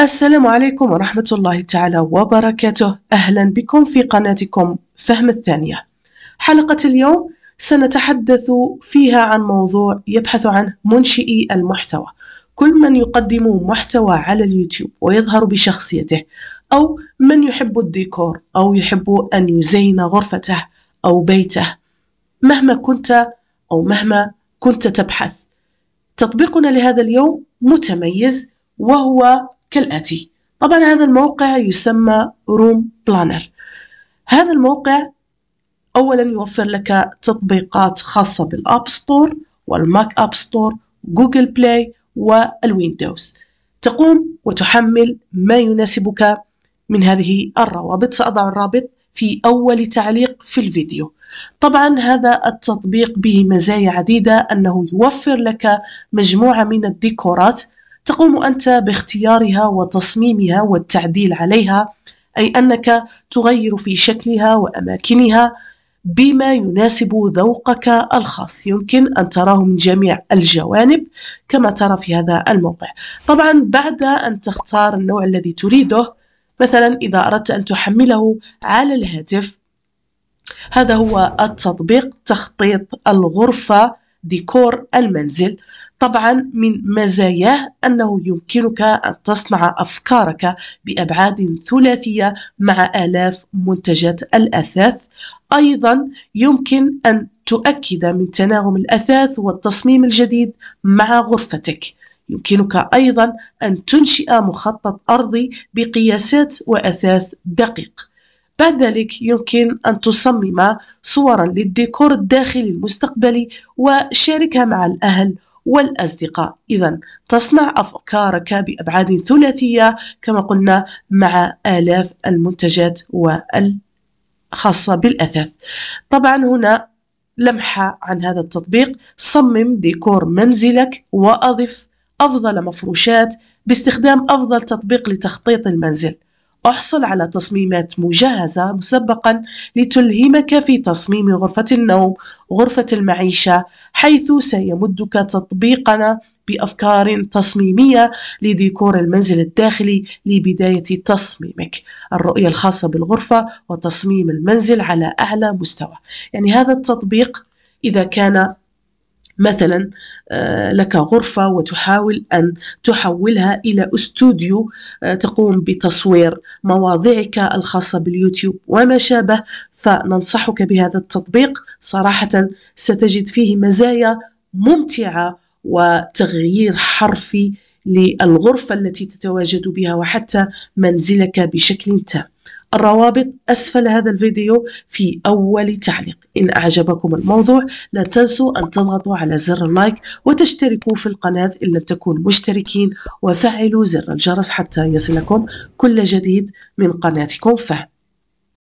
السلام عليكم ورحمة الله تعالى وبركاته أهلا بكم في قناتكم فهم الثانية حلقة اليوم سنتحدث فيها عن موضوع يبحث عنه منشئي المحتوى كل من يقدم محتوى على اليوتيوب ويظهر بشخصيته أو من يحب الديكور أو يحب أن يزين غرفته أو بيته مهما كنت أو مهما كنت تبحث تطبيقنا لهذا اليوم متميز وهو كالآتي طبعا هذا الموقع يسمى روم بلانر هذا الموقع أولا يوفر لك تطبيقات خاصة بالأب ستور والماك أب ستور جوجل بلاي والويندوز تقوم وتحمل ما يناسبك من هذه الروابط سأضع الرابط في أول تعليق في الفيديو طبعا هذا التطبيق به مزايا عديدة أنه يوفر لك مجموعة من الديكورات تقوم أنت باختيارها وتصميمها والتعديل عليها أي أنك تغير في شكلها وأماكنها بما يناسب ذوقك الخاص يمكن أن تراه من جميع الجوانب كما ترى في هذا الموقع طبعا بعد أن تختار النوع الذي تريده مثلا إذا أردت أن تحمله على الهاتف هذا هو التطبيق تخطيط الغرفة ديكور المنزل طبعا من مزاياه أنه يمكنك أن تصنع أفكارك بأبعاد ثلاثية مع آلاف منتجات الأثاث أيضا يمكن أن تؤكد من تناغم الأثاث والتصميم الجديد مع غرفتك يمكنك أيضا أن تنشئ مخطط أرضي بقياسات وأثاث دقيق بعد ذلك يمكن أن تصمم صورا للديكور الداخلي المستقبلي وشاركها مع الأهل والأصدقاء إذا تصنع أفكارك بأبعاد ثلاثية كما قلنا مع آلاف المنتجات والخاصة بالأثاث طبعا هنا لمحة عن هذا التطبيق صمم ديكور منزلك وأضف أفضل مفروشات باستخدام أفضل تطبيق لتخطيط المنزل احصل على تصميمات مجهزة مسبقا لتلهمك في تصميم غرفة النوم غرفة المعيشة حيث سيمدك تطبيقنا بأفكار تصميمية لديكور المنزل الداخلي لبداية تصميمك الرؤية الخاصة بالغرفة وتصميم المنزل على أعلى مستوى يعني هذا التطبيق إذا كان مثلا آه، لك غرفة وتحاول أن تحولها إلى استوديو آه، تقوم بتصوير مواضيعك الخاصة باليوتيوب وما شابه فننصحك بهذا التطبيق صراحة ستجد فيه مزايا ممتعة وتغيير حرفي للغرفة التي تتواجد بها وحتى منزلك بشكل تام الروابط أسفل هذا الفيديو في أول تعليق إن أعجبكم الموضوع لا تنسوا أن تضغطوا على زر اللايك وتشتركوا في القناة إن لم تكونوا مشتركين وفعلوا زر الجرس حتى يصلكم كل جديد من قناتكم فهم